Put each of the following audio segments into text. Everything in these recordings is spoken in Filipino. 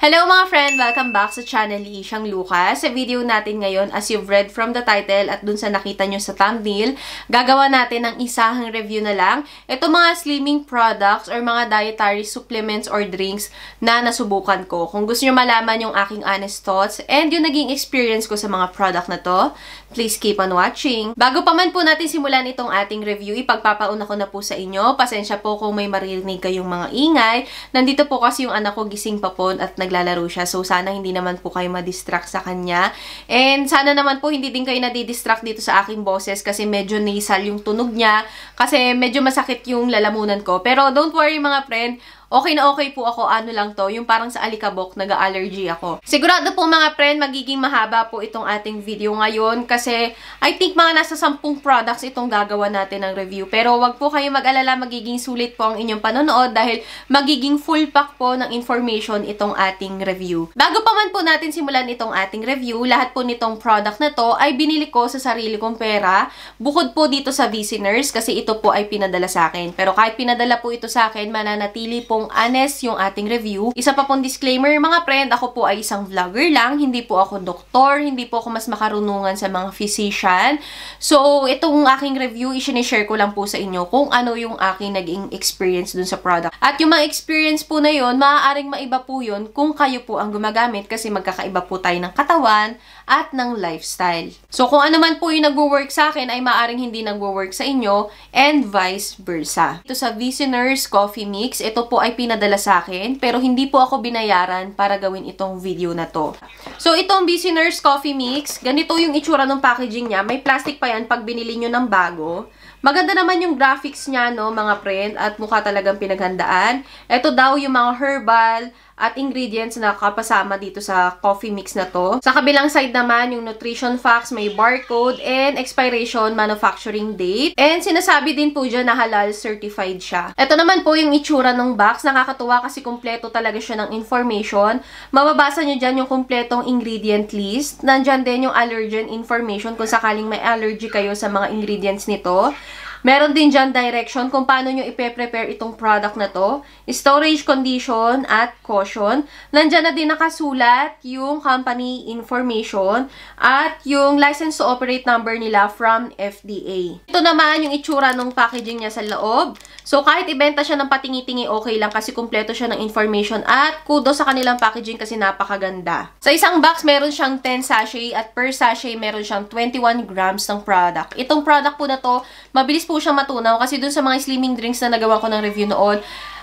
Hello mga friend! Welcome back sa channel ni Ishang Lucas. Sa video natin ngayon, as you've read from the title at dun sa nakita nyo sa thumbnail, gagawa natin ang isang review na lang. Ito mga slimming products or mga dietary supplements or drinks na nasubukan ko. Kung gusto nyo malaman yung aking honest thoughts and yung naging experience ko sa mga product na to, Please keep on watching. Bago pa man po natin simulan itong ating review, ipagpapauna ko na po sa inyo. Pasensya po kung may maririnig kayong mga ingay. Nandito po kasi yung anak ko gising pa po at naglalaro siya. So sana hindi naman po kayo madistract sa kanya. And sana naman po hindi din kayo nadidistract dito sa aking boses kasi medyo nasal yung tunog niya. Kasi medyo masakit yung lalamunan ko. Pero don't worry mga friend, okay na okay po ako, ano lang to, yung parang sa alikabok, nag-allergy ako. Sigurado po mga friend, magiging mahaba po itong ating video ngayon kasi I think mga nasa 10 products itong gagawa natin ng review. Pero wag po kayo mag-alala, magiging sulit po ang inyong panonood dahil magiging full pack po ng information itong ating review. Bago pa man po natin simulan itong ating review, lahat po nitong product na to ay binili ko sa sarili kong pera. Bukod po dito sa Visiners kasi ito po ay pinadala sa akin. Pero kahit pinadala po ito sa akin, mananatili po pong honest yung ating review. Isa pa pong disclaimer, mga friend, ako po ay isang vlogger lang. Hindi po ako doktor, hindi po ako mas makarunungan sa mga physician. So, itong aking review, isinishare ko lang po sa inyo kung ano yung aking naging experience dun sa product. At yung mga experience po na yun, maaaring maiba po yun kung kayo po ang gumagamit kasi magkakaiba po tayo ng katawan at ng lifestyle. So, kung ano man po yung nagwo-work sa akin ay maaaring hindi nagwo-work sa inyo and vice versa. Ito sa Visioners Coffee Mix, ito po ay pinadala sa akin, pero hindi po ako binayaran para gawin itong video na to. So, itong Nurse Coffee Mix, ganito yung itsura ng packaging niya. May plastic pa yan pag binili nyo ng bago. Maganda naman yung graphics niya, no, mga friend, at mukha talagang pinaghandaan. Ito daw yung mga herbal, at ingredients na kapasama dito sa coffee mix na to. Sa kabilang side naman, yung nutrition facts, may barcode, and expiration manufacturing date. And sinasabi din po dyan na halal certified siya. Ito naman po yung itsura ng box. Nakakatuwa kasi kumpleto talaga siya ng information. Mababasa nyo dyan yung kumpletong ingredient list. Nandyan din yung allergen information kung sakaling may allergy kayo sa mga ingredients nito. Meron din dyan direction kung paano nyo ipe-prepare itong product na to. Storage condition at caution. Nandyan na din nakasulat yung company information at yung license to operate number nila from FDA. Ito naman yung itsura ng packaging niya sa loob. So, kahit ibenta siya ng patingi-tingi, okay lang kasi kumpleto siya ng information at kudos sa kanilang packaging kasi napakaganda. Sa isang box, meron siyang 10 sachet at per sachet, meron siyang 21 grams ng product. Itong product po na to, mabilis po siyang matunaw kasi dun sa mga slimming drinks na nagawa ko ng review noon,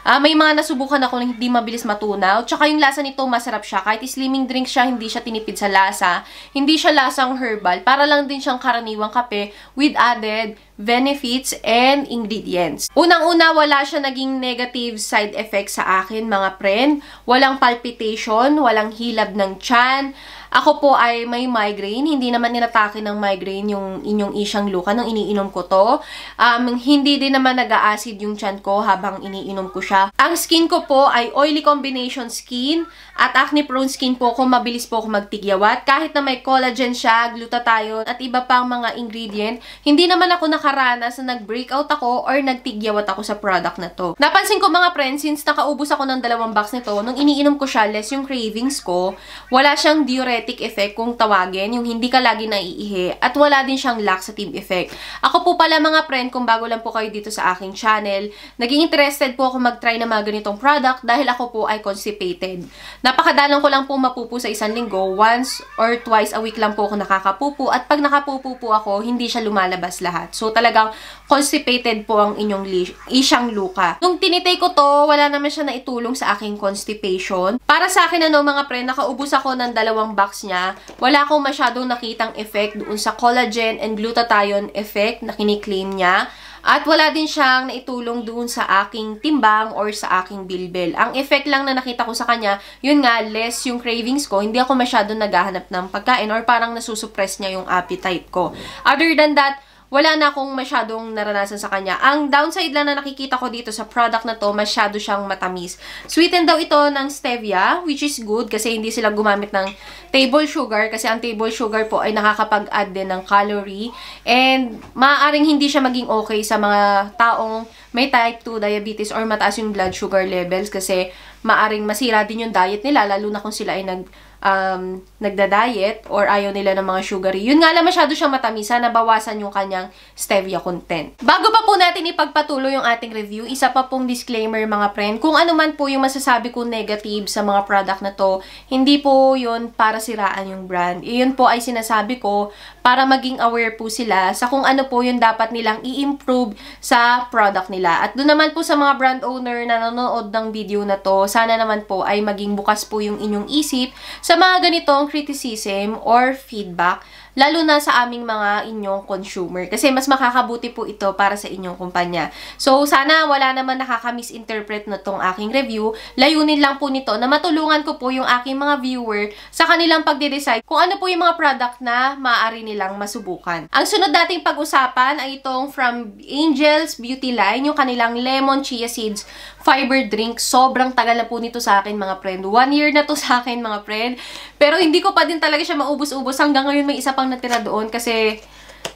Uh, may mga nasubukan ako na hindi mabilis matunaw. Tsaka yung lasa nito, masarap siya. Kahit slimming drink siya, hindi siya tinipid sa lasa. Hindi siya lasang herbal. Para lang din siyang karaniwang kape with added benefits and ingredients. Unang-una, wala siya naging negative side effects sa akin, mga friend. Walang palpitation, walang hilab ng tiyan, ako po ay may migraine. Hindi naman inatake ng migraine yung inyong isyang luka nung iniinom ko to. Um, hindi din naman nag-acid yung chan ko habang iniinom ko siya. Ang skin ko po ay oily combination skin at acne prone skin po kung mabilis po ako magtigyawat. Kahit na may collagen siya, glutathione at iba pang mga ingredient, hindi naman ako nakaranas na nag-breakout ako or nagtigyawat ako sa product na to. Napansin ko mga friends, since nakaubos ako ng dalawang box nito, nung iniinom ko siya, less yung cravings ko, wala siyang diuretic diuretic effect kung tawagin, yung hindi ka lagi naiihi at wala din siyang laxative effect. Ako po pala mga friend, kung bago lang po kayo dito sa aking channel, naging interested po ako mag-try ng mga ganitong product dahil ako po ay constipated. Napakadalang ko lang po mapupo sa isang linggo, once or twice a week lang po ako nakakapupo at pag nakapupo po ako, hindi siya lumalabas lahat. So talagang constipated po ang inyong isyang luka. Nung tinitay ko to, wala naman siya na itulong sa aking constipation. Para sa akin ano mga friend, nakaubos ako ng dalawang box box niya, wala akong masyadong nakitang effect doon sa collagen and glutathione effect na kiniklaim niya. At wala din siyang naitulong doon sa aking timbang or sa aking bilbel. Ang effect lang na nakita ko sa kanya, yun nga, less yung cravings ko. Hindi ako masyadong naghahanap ng pagkain or parang nasusupress niya yung appetite ko. Other than that, wala na akong masyadong naranasan sa kanya. Ang downside lang na nakikita ko dito sa product na to, masyado siyang matamis. Sweeten daw ito ng stevia, which is good kasi hindi sila gumamit ng table sugar kasi ang table sugar po ay nakakapag-add din ng calorie. And maaaring hindi siya maging okay sa mga taong may type 2 diabetes or mataas yung blood sugar levels kasi maaring masira din yung diet nila lalo na kung sila ay nag um, nagda-diet or ayaw nila ng mga sugary. Yun nga lang masyado siyang matamis. Sana bawasan yung kanyang stevia content. Bago pa po natin ipagpatuloy yung ating review, isa pa pong disclaimer mga friend. Kung ano man po yung masasabi ko negative sa mga product na to, hindi po yun para siraan yung brand. Iyon po ay sinasabi ko para maging aware po sila sa kung ano po yung dapat nilang i-improve sa product nila. At doon naman po sa mga brand owner na nanonood ng video na to, sana naman po ay maging bukas po yung inyong isip sa mga ganitong criticism or feedback, lalo na sa aming mga inyong consumer. Kasi mas makakabuti po ito para sa inyong kumpanya. So, sana wala naman nakaka-misinterpret na tong aking review. Layunin lang po nito na matulungan ko po yung aking mga viewer sa kanilang pagde-decide kung ano po yung mga product na maaari nilang masubukan. Ang sunod nating pag-usapan ay itong from Angels Beauty Line, yung kanilang lemon chia seeds fiber drink. Sobrang tagal na po nito sa akin mga friend. One year na to sa akin mga friend. Pero hindi ko pa din talaga siya maubos-ubos. Hanggang ngayon may isa pang lang natira doon kasi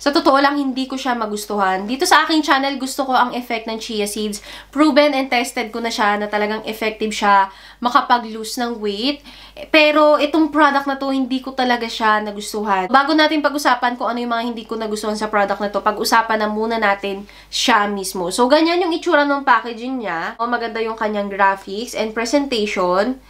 sa totoo lang, hindi ko siya magustuhan. Dito sa aking channel, gusto ko ang effect ng chia seeds. Proven and tested ko na siya na talagang effective siya makapag-lose ng weight. Pero itong product na to, hindi ko talaga siya nagustuhan. Bago natin pag-usapan kung ano yung mga hindi ko nagustuhan sa product na to, pag-usapan na muna natin siya mismo. So, ganyan yung itsura ng packaging niya. O, oh, maganda yung kanyang graphics and presentation.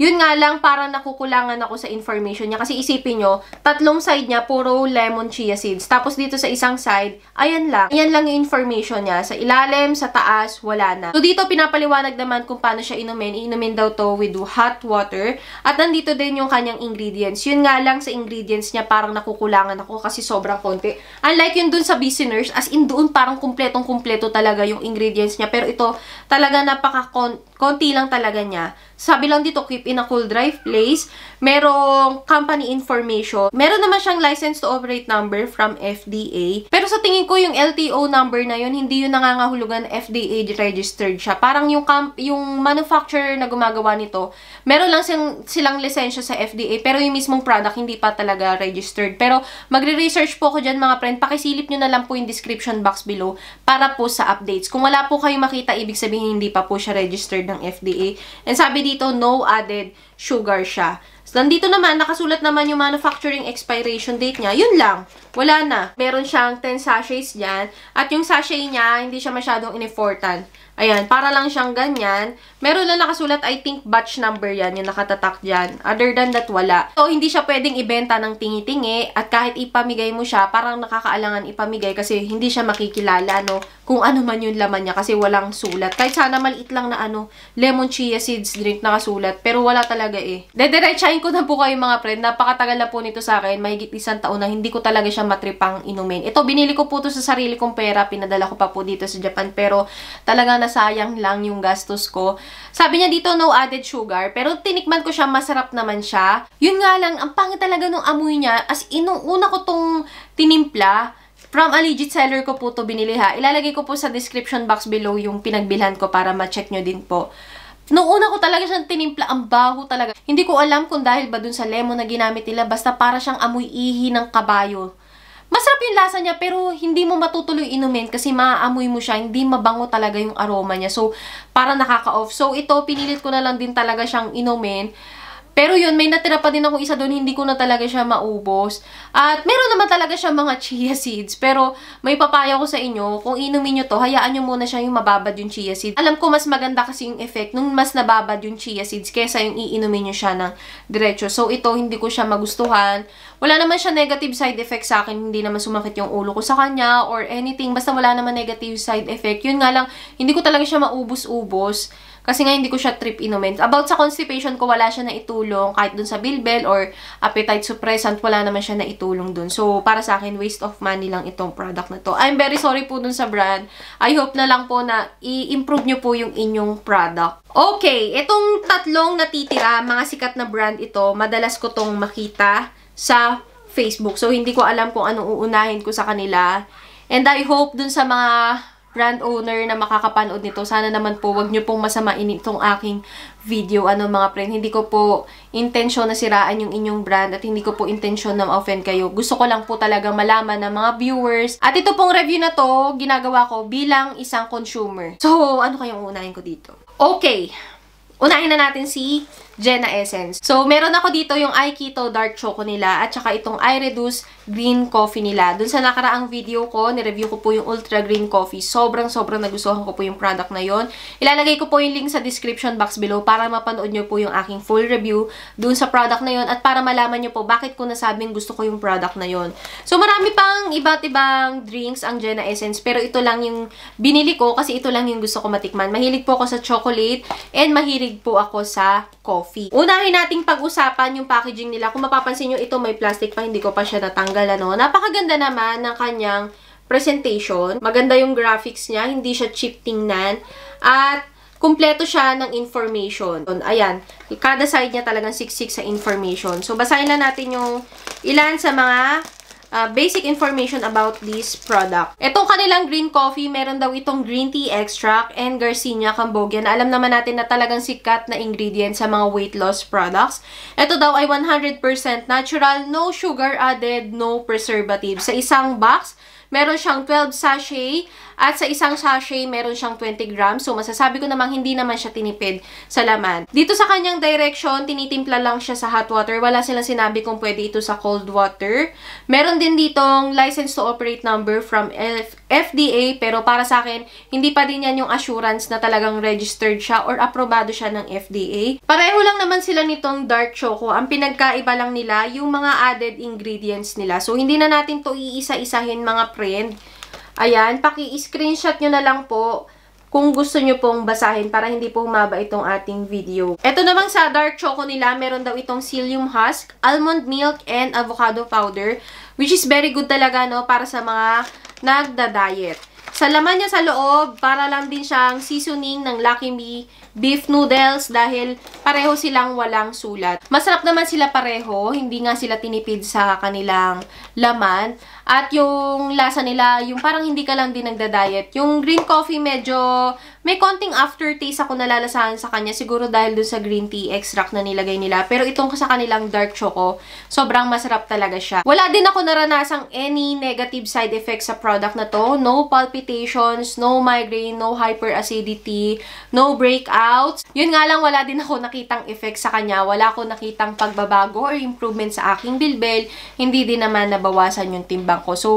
Yun nga lang, parang nakukulangan ako sa information niya. Kasi isipin nyo, tatlong side niya, puro lemon chia seeds. Tapos dito sa isang side, ayan lang. Ayan lang yung information niya. Sa ilalim, sa taas, wala na. So dito, pinapaliwanag naman kung paano siya inumin. Inumin daw to with hot water. At nandito din yung kanyang ingredients. Yun nga lang, sa ingredients niya, parang nakukulangan ako kasi sobrang konti. Unlike yun dun sa business as in doon parang kumpletong-kumpleto talaga yung ingredients niya. Pero ito, talaga napaka-konti lang talaga niya. Sabi lang dito, keep in a cool drive place. Merong company information. Meron naman siyang license to operate number from FDA. Pero sa tingin ko, yung LTO number na yun, hindi yun nangangahulugan FDA registered siya. Parang yung, camp, yung manufacturer na gumagawa nito, meron lang silang, silang lisensya sa FDA, pero yung mismong product hindi pa talaga registered. Pero magre-research po ako dyan mga friend. Pakisilip nyo na lang po yung description box below para po sa updates. Kung wala po kayo makita, ibig sabihin hindi pa po siya registered ng FDA. And sabi dito, dito, no added sugar siya. So, nandito naman, nakasulat naman yung manufacturing expiration date niya. Yun lang. Wala na. Meron siyang 10 sachets dyan. At yung sachet niya, hindi siya masyadong in-important. Ayan, para lang siyang ganyan. Meron lang nakasulat, I think, batch number yan, yung nakatatak dyan. Other than that, wala. So, hindi siya pwedeng ibenta ng tingi-tingi at kahit ipamigay mo siya, parang nakakaalangan ipamigay kasi hindi siya makikilala, no? Kung ano man yung laman niya kasi walang sulat. Kahit sana maliit lang na ano, lemon chia seeds drink nakasulat, pero wala talaga eh. Dederechahin ko na po kayo mga friend. Napakatagal na po nito sa akin. Mahigit isang taon na hindi ko talaga siya matripang inumin. Ito, binili ko po to sa sarili kong pera. Pinadala ko pa po dito sa Japan, pero talaga nasayang lang yung gastos ko. Sabi niya dito, no added sugar. Pero tinikman ko siya, masarap naman siya. Yun nga lang, ang pangit talaga nung amoy niya. As in, nung ko tong tinimpla, from a legit seller ko po to binili ha. Ilalagay ko po sa description box below yung pinagbilhan ko para ma-check nyo din po. Noong una ko talaga siyang tinimpla, ang baho talaga. Hindi ko alam kung dahil ba dun sa lemon na ginamit nila, basta para siyang amoy ihi ng kabayo. Masarap yung lasa niya pero hindi mo matutuloy inumin kasi maaamoy mo siya, hindi mabango talaga yung aroma niya. So, para nakaka-off. So, ito, pinilit ko na lang din talaga siyang inumin. Pero yun, may natira pa din ako isa doon, hindi ko na talaga siya maubos. At meron naman talaga siya mga chia seeds, pero may papaya ko sa inyo, kung inumin nyo to, hayaan nyo muna siya yung mababad yung chia seeds. Alam ko mas maganda kasi yung effect nung mas nababad yung chia seeds kesa yung iinumin nyo siya ng diretso. So ito, hindi ko siya magustuhan. Wala naman siya negative side effect sa akin, hindi naman sumakit yung ulo ko sa kanya or anything, basta wala naman negative side effect. Yun nga lang, hindi ko talaga siya maubos-ubos. Kasi nga hindi ko siya trip inumin. About sa constipation ko, wala siya na itulong kahit dun sa bilbel or appetite suppressant, wala naman siya na itulong dun. So, para sa akin, waste of money lang itong product na to. I'm very sorry po dun sa brand. I hope na lang po na i-improve nyo po yung inyong product. Okay, itong tatlong natitira, mga sikat na brand ito, madalas ko tong makita sa Facebook. So, hindi ko alam kung anong uunahin ko sa kanila. And I hope dun sa mga brand owner na makakapanood nito, sana naman po wag nyo pong masamain itong aking video, ano mga friend. Hindi ko po intensyon na siraan yung inyong brand at hindi ko po intensyon na ma-offend kayo. Gusto ko lang po talaga malaman ng mga viewers. At ito pong review na to, ginagawa ko bilang isang consumer. So, ano kayong unahin ko dito? Okay, unahin na natin si Jenna Essence. So, meron ako dito yung Aikito Dark Choco nila at saka itong I Reduce green coffee nila. Dun sa nakaraang video ko, nireview ko po yung ultra green coffee. Sobrang sobrang nagustuhan ko po yung product na yon. Ilalagay ko po yung link sa description box below para mapanood nyo po yung aking full review dun sa product na yon at para malaman nyo po bakit ko nasabing gusto ko yung product na yon. So marami pang iba't ibang drinks ang Jenna Essence pero ito lang yung binili ko kasi ito lang yung gusto ko matikman. Mahilig po ako sa chocolate and mahilig po ako sa coffee. Unahin nating pag-usapan yung packaging nila. Kung mapapansin nyo, ito may plastic pa, hindi ko pa siya natang tinanggal, ano. Napakaganda naman ng kanyang presentation. Maganda yung graphics niya, hindi siya cheap tingnan. At kumpleto siya ng information. Ayan, kada side niya talagang siksik sa information. So, basahin na natin yung ilan sa mga uh, basic information about this product. Itong kanilang green coffee, meron daw itong green tea extract and Garcinia Cambogia na alam naman natin na talagang sikat na ingredient sa mga weight loss products. Ito daw ay 100% natural, no sugar added, no preservative. Sa isang box, meron siyang 12 sachet at sa isang sachet, meron siyang 20 grams. So, masasabi ko namang hindi naman siya tinipid sa laman. Dito sa kanyang direction, tinitimpla lang siya sa hot water. Wala silang sinabi kung pwede ito sa cold water. Meron din ditong license to operate number from F FDA, pero para sa akin, hindi pa din yan yung assurance na talagang registered siya or aprobado siya ng FDA. Pareho lang naman sila nitong dark choco. Ang pinagkaiba lang nila, yung mga added ingredients nila. So, hindi na natin to iisa-isahin mga friend Ayan, paki-screenshot nyo na lang po kung gusto nyo pong basahin para hindi po humaba itong ating video. Ito namang sa dark choco nila, meron daw itong psyllium husk, almond milk, and avocado powder, which is very good talaga, no, para sa mga nagda-diet. Sa laman niya sa loob, para lang din siyang seasoning ng Lucky Me beef noodles dahil pareho silang walang sulat. Masarap naman sila pareho, hindi nga sila tinipid sa kanilang laman. At yung lasa nila, yung parang hindi ka lang din nagda-diet. Yung green coffee medyo may konting aftertaste ako nalalasahan sa kanya siguro dahil dun sa green tea extract na nilagay nila. Pero itong sa kanilang dark choco, sobrang masarap talaga siya. Wala din ako naranasang any negative side effects sa product na to. No palpitations, no migraine, no hyperacidity, no breakout workouts. Yun nga lang, wala din ako nakitang effect sa kanya. Wala ako nakitang pagbabago or improvement sa aking bilbel. Hindi din naman nabawasan yung timbang ko. So,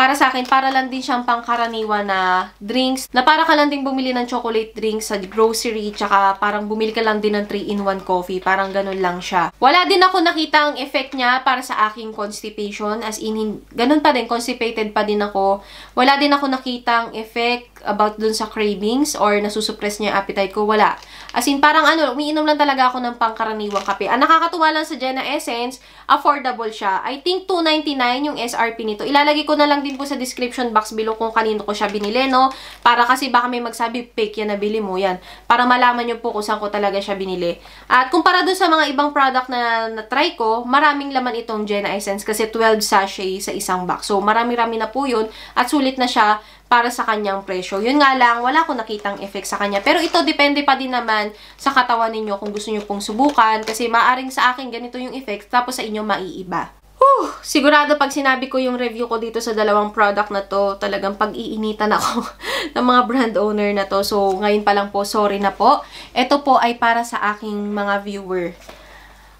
para sa akin, para lang din siyang pangkaraniwa na drinks, na para ka lang din bumili ng chocolate drinks sa grocery, tsaka parang bumili ka lang din ng 3-in-1 coffee, parang ganun lang siya. Wala din ako nakita ang effect niya para sa aking constipation, as in, ganun pa din, constipated pa din ako. Wala din ako nakita ang effect about dun sa cravings or nasusuppress niya yung appetite ko, wala. As in, parang ano, umiinom lang talaga ako ng pangkaraniwang kape. Ang nakakatuwa lang sa Jenna Essence, affordable siya. I think 2.99 yung SRP nito. Ilalagay ko na lang din po sa description box below kung kanino ko siya binili, no? Para kasi baka may magsabi, fake yan, nabili mo yan. Para malaman nyo po kung saan ko talaga siya binili. At kumpara doon sa mga ibang product na na-try ko, maraming laman itong Jenna Essence kasi 12 sachet sa isang box. So, marami-rami na po yun at sulit na siya para sa kanyang presyo. Yun nga lang, wala akong nakitang effect sa kanya. Pero ito, depende pa din naman sa katawan ninyo kung gusto nyo pong subukan. Kasi maaring sa akin, ganito yung effect, tapos sa inyo maiiba. Whew, sigurado pag sinabi ko yung review ko dito sa dalawang product na to, talagang pag-iinitan ako ng mga brand owner na to. So, ngayon pa lang po, sorry na po. Ito po ay para sa aking mga viewer.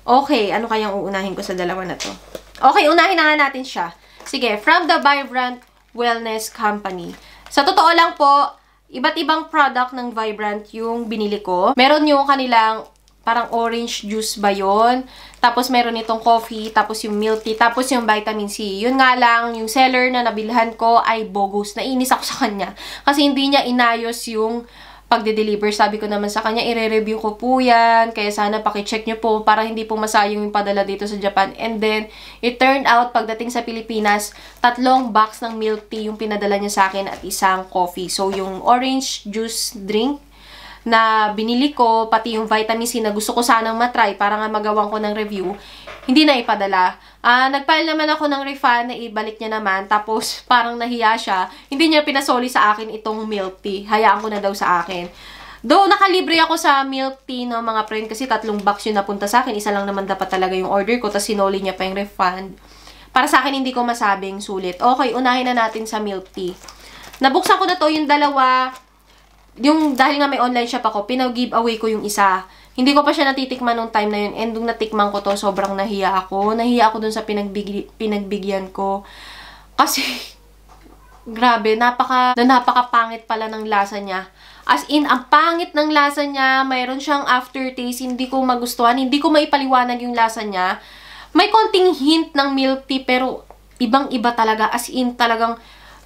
Okay, ano kayang uunahin ko sa dalawa na to? Okay, unahin na nga natin siya. Sige, from the Vibrant wellness company. Sa totoo lang po, iba't ibang product ng Vibrant yung binili ko. Meron yung kanilang parang orange juice ba yun? Tapos meron itong coffee, tapos yung milk tea, tapos yung vitamin C. Yun nga lang, yung seller na nabilhan ko ay bogus. Nainis ako sa kanya. Kasi hindi niya inayos yung pagde-deliver. Sabi ko naman sa kanya, ire-review ko po yan. Kaya sana pakicheck nyo po para hindi po masayang yung padala dito sa Japan. And then, it turned out, pagdating sa Pilipinas, tatlong box ng milk tea yung pinadala niya sa akin at isang coffee. So, yung orange juice drink na binili ko, pati yung vitamin C na gusto ko sanang matry para nga magawan ko ng review, hindi na ipadala. Uh, ah, Nag-file naman ako ng refund na ibalik niya naman, tapos parang nahiya siya. Hindi niya pinasoli sa akin itong milk tea. Hayaan ko na daw sa akin. Do nakalibre ako sa milk tea no, mga friend kasi tatlong box yung napunta sa akin. Isa lang naman dapat talaga yung order ko, tapos sinoli niya pa yung refund. Para sa akin, hindi ko masabing sulit. Okay, unahin na natin sa milk tea. Nabuksan ko na to yung dalawa yung dahil nga may online shop ako, pinag-giveaway ko yung isa. Hindi ko pa siya natitikman nung time na yun. And nung natikman ko to, sobrang nahiya ako. Nahiya ako dun sa pinagbig pinagbigyan ko. Kasi, grabe, napaka, napaka-pangit pala ng lasa niya. As in, ang pangit ng lasa niya, mayroon siyang aftertaste, hindi ko magustuhan, hindi ko maipaliwanag yung lasa niya. May konting hint ng milk tea, pero ibang-iba talaga. As in, talagang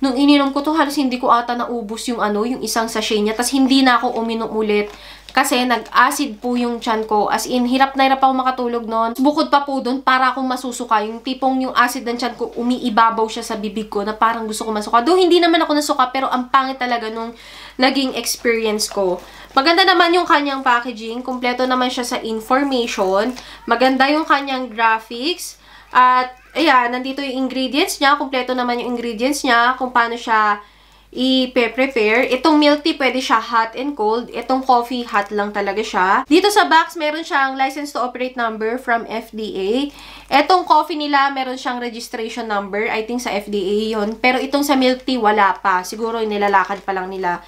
Nung ininom ko to, halos hindi ko ata naubos yung ano, yung isang sachet niya. Tapos hindi na ako uminom ulit kasi nag-acid po yung chan ko. As in, hirap na hirap ako makatulog noon. Bukod pa po doon para akong masusuka. Yung tipong yung acid ng chan ko, umiibabaw siya sa bibig ko na parang gusto ko masuka. do hindi naman ako nasuka, pero ang pangit talaga nung naging experience ko. Maganda naman yung kanyang packaging. kumpleto naman siya sa information. Maganda yung kanyang graphics. At, ayan, nandito yung ingredients niya. Kompleto naman yung ingredients niya kung paano siya i-prepare. Itong milk tea, pwede siya hot and cold. Itong coffee, hot lang talaga siya. Dito sa box, meron siyang license to operate number from FDA. Itong coffee nila, meron siyang registration number. I think sa FDA yon Pero itong sa milk tea, wala pa. Siguro nilalakad pa lang nila.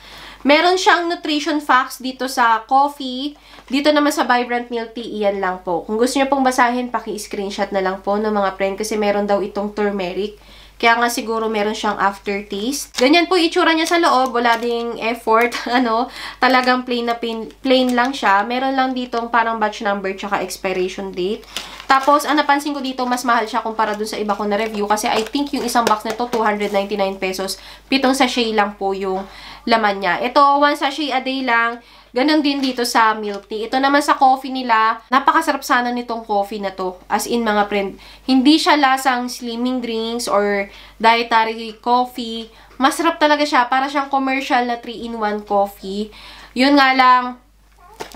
Meron siyang nutrition facts dito sa coffee. Dito naman sa Vibrant Milk Tea, iyan lang po. Kung gusto niyo pong basahin, paki-screenshot na lang po ng mga friend kasi meron daw itong turmeric. Kaya nga siguro meron siyang aftertaste. Ganyan po itsura niya sa loob. Wala ding effort. ano, talagang plain na plain, plain lang siya. Meron lang ditong parang batch number tsaka expiration date. Tapos, ang napansin ko dito, mas mahal siya kumpara dun sa iba ko na review. Kasi I think yung isang box nito 299 pesos. Pitong sachet lang po yung laman niya. Ito, one sachet a day lang. Ganon din dito sa milk tea. Ito naman sa coffee nila, napakasarap sana nitong coffee na to. As in mga friend, hindi siya lasang slimming drinks or dietary coffee. Masarap talaga siya. Para siyang commercial na 3-in-1 coffee. Yun nga lang,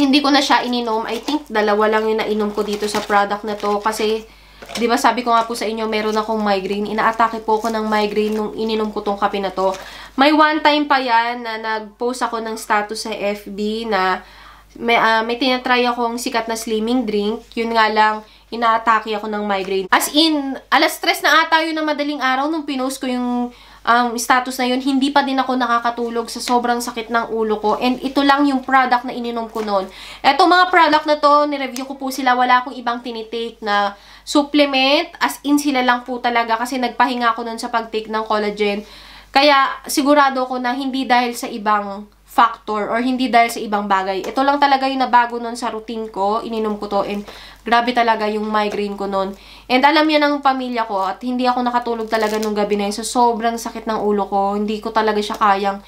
hindi ko na siya ininom. I think dalawa lang yung nainom ko dito sa product na to. Kasi, di ba sabi ko nga po sa inyo, meron akong migraine. Inaatake po ako ng migraine nung ininom ko tong kape na to. May one time pa yan na nag-post ako ng status sa FB na may, uh, may tinatry akong sikat na slimming drink. Yun nga lang, inaatake ako ng migraine. As in, alas stress na ata yun na madaling araw nung pinost ko yung um, status na yun. Hindi pa din ako nakakatulog sa sobrang sakit ng ulo ko. And ito lang yung product na ininom ko noon. Eto mga product na to, nireview ko po sila. Wala akong ibang tinitake na supplement. As in, sila lang po talaga kasi nagpahinga ako noon sa pag-take ng collagen. Kaya sigurado ko na hindi dahil sa ibang factor or hindi dahil sa ibang bagay. Ito lang talaga yung nabago nun sa routine ko. Ininom ko to and grabe talaga yung migraine ko nun. And alam yan ng pamilya ko at hindi ako nakatulog talaga nung gabi na yun. So, sobrang sakit ng ulo ko. Hindi ko talaga siya kayang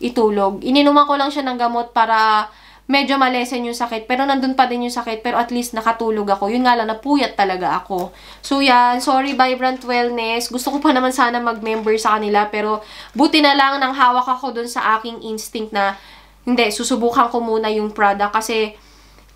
itulog. Ininuman ko lang siya ng gamot para medyo malesen yung sakit, pero nandun pa din yung sakit, pero at least nakatulog ako. Yun nga lang, napuyat talaga ako. So yan, sorry Vibrant Wellness. Gusto ko pa naman sana mag-member sa kanila, pero buti na lang nang hawak ako dun sa aking instinct na, hindi, susubukan ko muna yung product kasi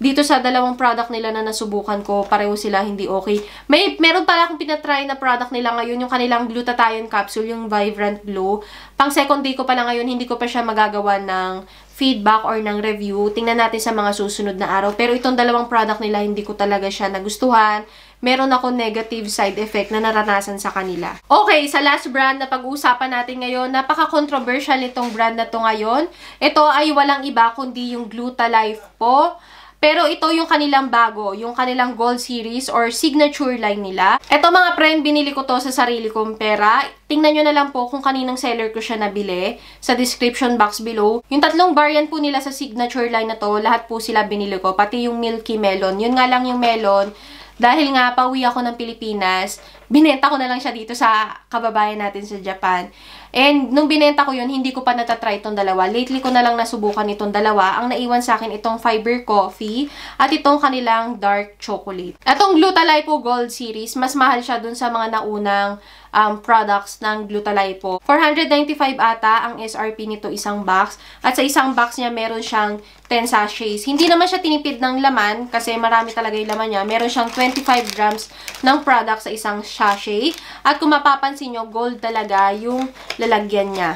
dito sa dalawang product nila na nasubukan ko, pareho sila hindi okay. May, meron pala akong pinatry na product nila ngayon, yung kanilang glutathione capsule, yung Vibrant Glow. Pang second day ko pala ngayon, hindi ko pa siya magagawa ng feedback or ng review. Tingnan natin sa mga susunod na araw. Pero itong dalawang product nila, hindi ko talaga siya nagustuhan. Meron ako negative side effect na naranasan sa kanila. Okay, sa last brand na pag-uusapan natin ngayon, napaka-controversial itong brand na to ngayon. Ito ay walang iba kundi yung Glutalife po. Pero ito yung kanilang bago, yung kanilang gold series or signature line nila. Ito mga friend, binili ko to sa sarili kong pera. Tingnan nyo na lang po kung kaninang seller ko siya nabili sa description box below. Yung tatlong variant po nila sa signature line na to, lahat po sila binili ko, pati yung Milky Melon. Yun nga lang yung melon, dahil nga, pauwi ako ng Pilipinas, binenta ko na lang siya dito sa kababayan natin sa Japan. And nung binenta ko yun, hindi ko pa natatry itong dalawa. Lately ko na lang nasubukan itong dalawa. Ang naiwan sa akin itong fiber coffee at itong kanilang dark chocolate. Atong Glutalite Gold Series, mas mahal siya dun sa mga naunang um, products ng Glutalipo. 495 ata ang SRP nito isang box. At sa isang box niya, meron siyang 10 sachets. Hindi naman siya tinipid ng laman kasi marami talaga yung laman niya. Meron siyang 25 grams ng product sa isang sachet. At kung mapapansin nyo, gold talaga yung lalagyan niya.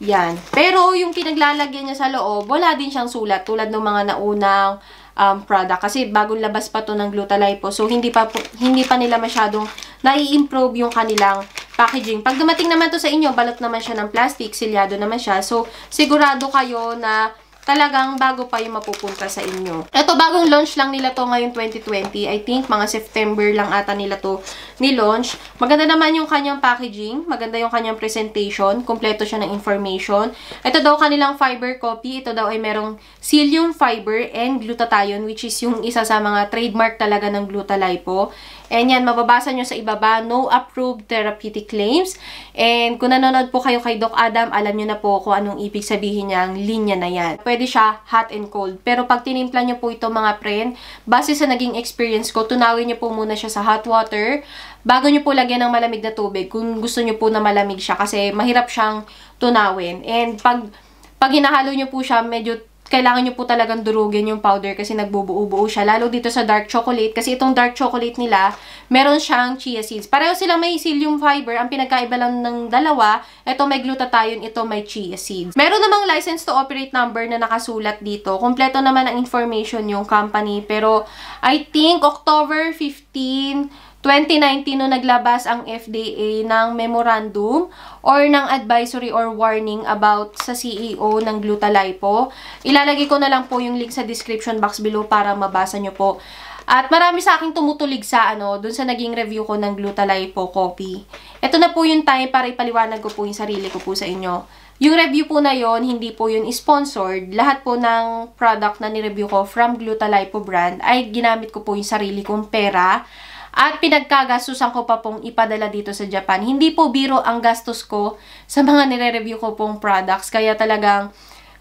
Yan. Pero yung kinaglalagyan niya sa loob, wala din siyang sulat tulad ng mga naunang um, product. Kasi bagong labas pa to ng Glutalipo. So, hindi pa, hindi pa nila masyadong nai-improve yung kanilang packaging. Pag dumating naman to sa inyo, balot naman siya ng plastic, silyado naman siya. So, sigurado kayo na talagang bago pa yung mapupunta sa inyo. Ito, bagong launch lang nila to ngayong 2020. I think mga September lang ata nila to ni-launch. Maganda naman yung kanyang packaging. Maganda yung kanyang presentation. Kompleto siya ng information. Ito daw kanilang fiber copy. Ito daw ay merong psyllium fiber and glutathione which is yung isa sa mga trademark talaga ng Glutalipo. And yan, mababasa nyo sa ibaba, no approved therapeutic claims. And kung nanonood po kayo kay Doc Adam, alam nyo na po kung anong ibig sabihin niyang linya na yan. Pwede siya hot and cold. Pero pag tinimpla nyo po ito mga friend, base sa naging experience ko, tunawin nyo po muna siya sa hot water bago nyo po lagyan ng malamig na tubig kung gusto nyo po na malamig siya kasi mahirap siyang tunawin. And pag, pag hinahalo nyo po siya, medyo kailangan nyo po talagang durugin yung powder kasi nagbubuo-buo siya. Lalo dito sa dark chocolate kasi itong dark chocolate nila, meron siyang chia seeds. Pareho silang may psyllium fiber. Ang pinagkaiba lang ng dalawa, ito may glutathione, ito may chia seeds. Meron namang license to operate number na nakasulat dito. Kompleto naman ang information yung company. Pero I think October 15, 2019 no naglabas ang FDA ng memorandum or ng advisory or warning about sa CEO ng Glutalipo. Ilalagay ko na lang po yung link sa description box below para mabasa nyo po. At marami sa akin tumutulig sa ano, dun sa naging review ko ng Glutalipo copy. Ito na po yung time para ipaliwanag ko po yung sarili ko po sa inyo. Yung review po na yon hindi po yun sponsored. Lahat po ng product na ni-review ko from Glutalipo brand ay ginamit ko po yung sarili kong pera at pinagkagastusan ko pa pong ipadala dito sa Japan. Hindi po biro ang gastos ko sa mga nire-review ko pong products. Kaya talagang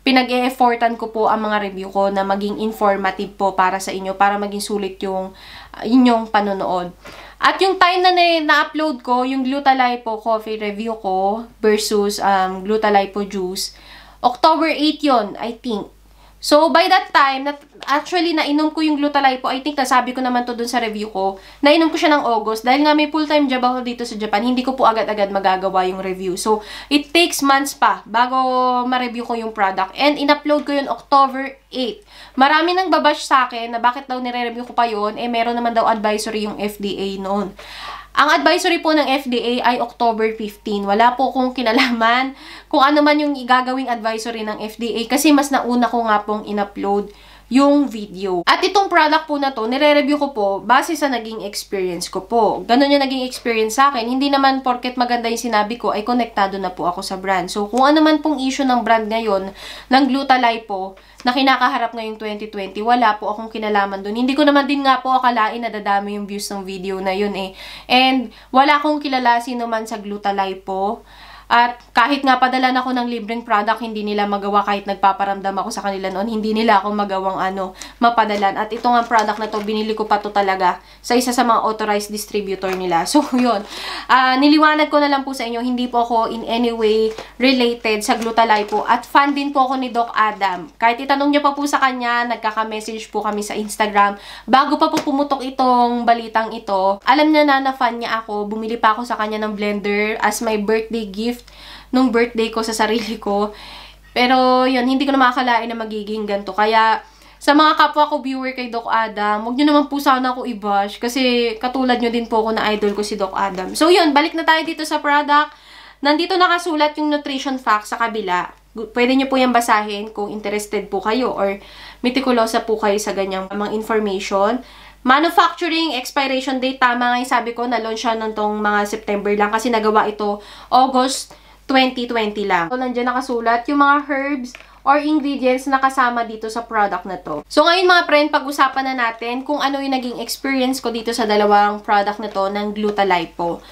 pinag-e-effortan ko po ang mga review ko na maging informative po para sa inyo, para maging sulit yung uh, inyong panonood. At yung time na na-upload ko, yung Glutalay po coffee review ko versus um, Glutalay juice, October 8 yon I think. So, by that time, na actually, nainom ko yung glutalay I think nasabi ko naman to dun sa review ko. Nainom ko siya ng August. Dahil nga may full-time job ako dito sa Japan, hindi ko po agad-agad magagawa yung review. So, it takes months pa bago ma-review ko yung product. And, in-upload ko yun October 8. Marami nang babash sa akin na bakit daw nire-review ko pa yun. Eh, meron naman daw advisory yung FDA noon. Ang advisory po ng FDA ay October 15. Wala po kong kinalaman kung ano man yung gagawing advisory ng FDA kasi mas nauna ko nga pong in-upload yung video. At itong product po na to, nire-review ko po base sa naging experience ko po. Ganun yung naging experience sa akin. Hindi naman porket maganda yung sinabi ko, ay konektado na po ako sa brand. So, kung ano man pong issue ng brand ngayon, ng Glutalay po, na kinakaharap ngayong 2020, wala po akong kinalaman dun. Hindi ko naman din nga po akalain na dadami yung views ng video na yun eh. And, wala akong kilala sino man sa Glutalay po. At kahit nga padalan ako ng libreng product, hindi nila magawa kahit nagpaparamdam ako sa kanila noon. Hindi nila ako magawang ano, mapadalan. At itong nga product na to, binili ko pa to talaga sa isa sa mga authorized distributor nila. So, yun. Uh, niliwanag ko na lang po sa inyo, hindi po ako in any way related sa glutalay po. At fan din po ako ni Doc Adam. Kahit itanong niyo pa po sa kanya, nagkaka-message po kami sa Instagram. Bago pa po pumutok itong balitang ito, alam niya na na fan niya ako. Bumili pa ako sa kanya ng blender as my birthday gift gift nung birthday ko sa sarili ko. Pero yun, hindi ko na makakalain na magiging ganito. Kaya sa mga kapwa ko viewer kay Doc Adam, huwag nyo naman po sana ako i-bash kasi katulad nyo din po ako na idol ko si Doc Adam. So yun, balik na tayo dito sa product. Nandito nakasulat yung nutrition facts sa kabila. Pwede nyo po yan basahin kung interested po kayo or mitikulosa po kayo sa ganyang mga information. Manufacturing expiration date, tama nga yung sabi ko, na-launch siya nitong mga September lang kasi nagawa ito August 2020 lang. So, nandiyan nakasulat yung mga herbs or ingredients na kasama dito sa product na to. So, ngayon mga friend, pag-usapan na natin kung ano yung naging experience ko dito sa dalawang product na to ng Glutalipo.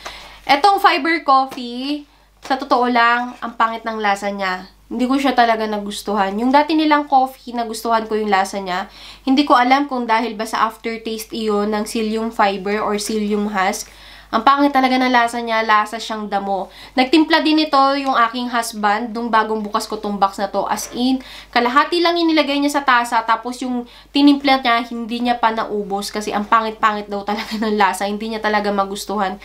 Etong fiber coffee, sa totoo lang, ang pangit ng lasa niya. Hindi ko siya talaga nagustuhan. Yung dati nilang coffee, nagustuhan ko yung lasa niya. Hindi ko alam kung dahil ba sa aftertaste iyon ng psyllium fiber or psyllium husk. Ang pangit talaga ng lasa niya, lasa siyang damo. Nagtimpla din ito yung aking husband nung bagong bukas ko tong box na to. As in, kalahati lang yung nilagay niya sa tasa, tapos yung tinimpla niya, hindi niya pa naubos kasi ang pangit-pangit daw talaga ng lasa. Hindi niya talaga magustuhan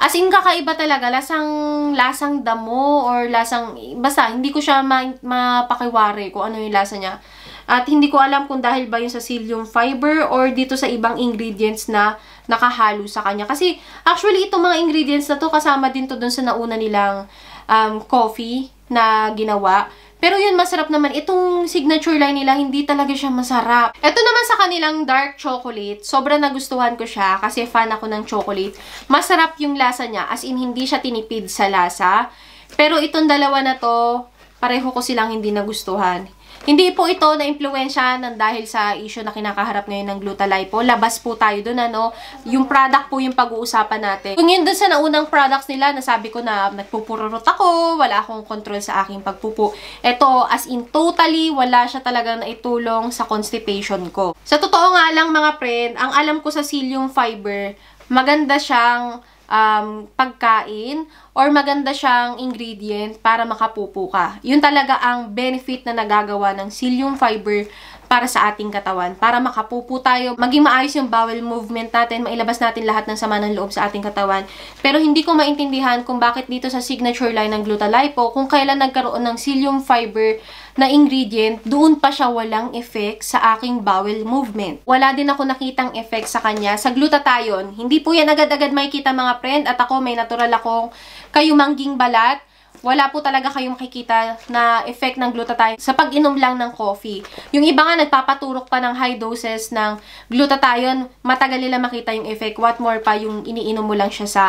As in, kakaiba talaga. Lasang, lasang damo or lasang, basta, hindi ko siya ma mapakiwari kung ano yung lasa niya. At hindi ko alam kung dahil ba yun sa psyllium fiber or dito sa ibang ingredients na nakahalo sa kanya. Kasi, actually, itong mga ingredients na to, kasama din to dun sa nauna nilang um, coffee na ginawa. Pero yun, masarap naman. Itong signature line nila, hindi talaga siya masarap. Ito naman sa kanilang dark chocolate, sobrang nagustuhan ko siya kasi fan ako ng chocolate. Masarap yung lasa niya, as in hindi siya tinipid sa lasa. Pero itong dalawa na to, pareho ko silang hindi nagustuhan hindi po ito na impluwensya ng dahil sa issue na kinakaharap ngayon ng glutalay po. Labas po tayo dun, ano. Yung product po yung pag-uusapan natin. Kung yun doon sa naunang products nila, nasabi ko na nagpupururot ako, wala akong control sa aking pagpupo. Ito, as in totally, wala siya talagang naitulong sa constipation ko. Sa totoo nga lang mga friend, ang alam ko sa psyllium fiber, maganda siyang um, pagkain or maganda siyang ingredient para makapupo ka. Yun talaga ang benefit na nagagawa ng psyllium fiber para sa ating katawan. Para makapupo tayo, maging maayos yung bowel movement natin, mailabas natin lahat ng sama ng loob sa ating katawan. Pero hindi ko maintindihan kung bakit dito sa signature line ng Glutalipo, kung kailan nagkaroon ng psyllium fiber na ingredient, doon pa siya walang effect sa aking bowel movement. Wala din ako nakitang effect sa kanya. Sa glutathione, hindi po yan agad-agad makikita mga friend at ako may natural akong kayumangging balat wala po talaga kayong makikita na effect ng glutathione sa pag-inom lang ng coffee. Yung iba nga nagpapaturok pa ng high doses ng glutathione, matagal nila makita yung effect. What more pa yung iniinom mo lang siya sa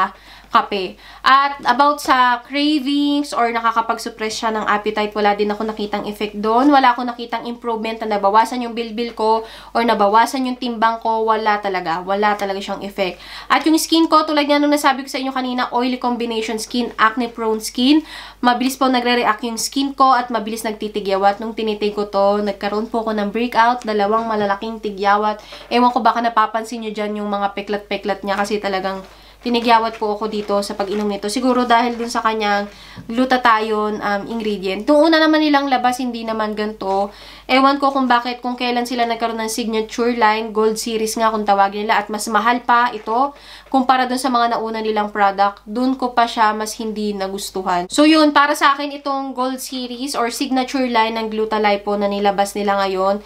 kape. At about sa cravings or nakakapag-suppress siya ng appetite, wala din ako nakitang effect doon. Wala akong nakitang improvement na nabawasan yung bilbil ko or nabawasan yung timbang ko. Wala talaga. Wala talaga siyang effect. At yung skin ko, tulad nga nung nasabi ko sa inyo kanina, oily combination skin, acne-prone skin. Mabilis po nagre-react yung skin ko at mabilis nagtitigyawat. Nung tinitig ko to, nagkaroon po ako ng breakout, dalawang malalaking tigyawat. Ewan ko baka napapansin nyo dyan yung mga peklat-peklat niya kasi talagang pinagyawat po ako dito sa pag-inom nito. Siguro dahil dun sa kanyang glutathione um, ingredient. Noong una naman nilang labas, hindi naman ganito. Ewan ko kung bakit, kung kailan sila nagkaroon ng signature line, gold series nga kung tawagin nila, at mas mahal pa ito kumpara dun sa mga nauna nilang product. Dun ko pa siya mas hindi nagustuhan. So yun, para sa akin itong gold series or signature line ng po na nilabas nila ngayon,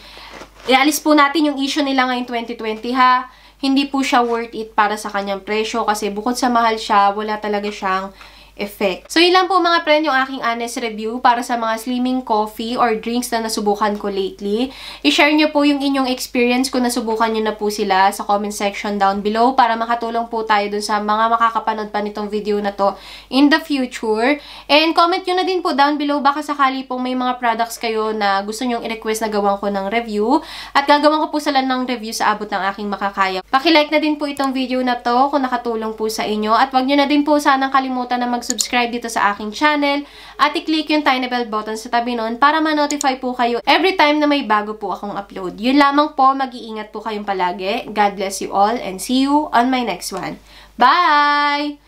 ialis po natin yung issue nila ngayon 2020 ha hindi po siya worth it para sa kanyang presyo kasi bukod sa mahal siya, wala talaga siyang effect. So, yun lang po mga friend yung aking honest review para sa mga slimming coffee or drinks na nasubukan ko lately. I-share nyo po yung inyong experience kung nasubukan nyo na po sila sa comment section down below para makatulong po tayo dun sa mga makakapanood pa nitong video na to in the future. And comment nyo na din po down below baka sakali pong may mga products kayo na gusto nyong i-request na gawan ko ng review. At gagawin ko po sila ng review sa abot ng aking makakaya. Pakilike na din po itong video na to kung nakatulong po sa inyo. At wag nyo na din po sanang kalimutan na mag mag-subscribe dito sa aking channel at i-click yung tiny bell button sa tabi nun para ma-notify po kayo every time na may bago po akong upload. Yun lamang po, mag-iingat po kayong palagi. God bless you all and see you on my next one. Bye!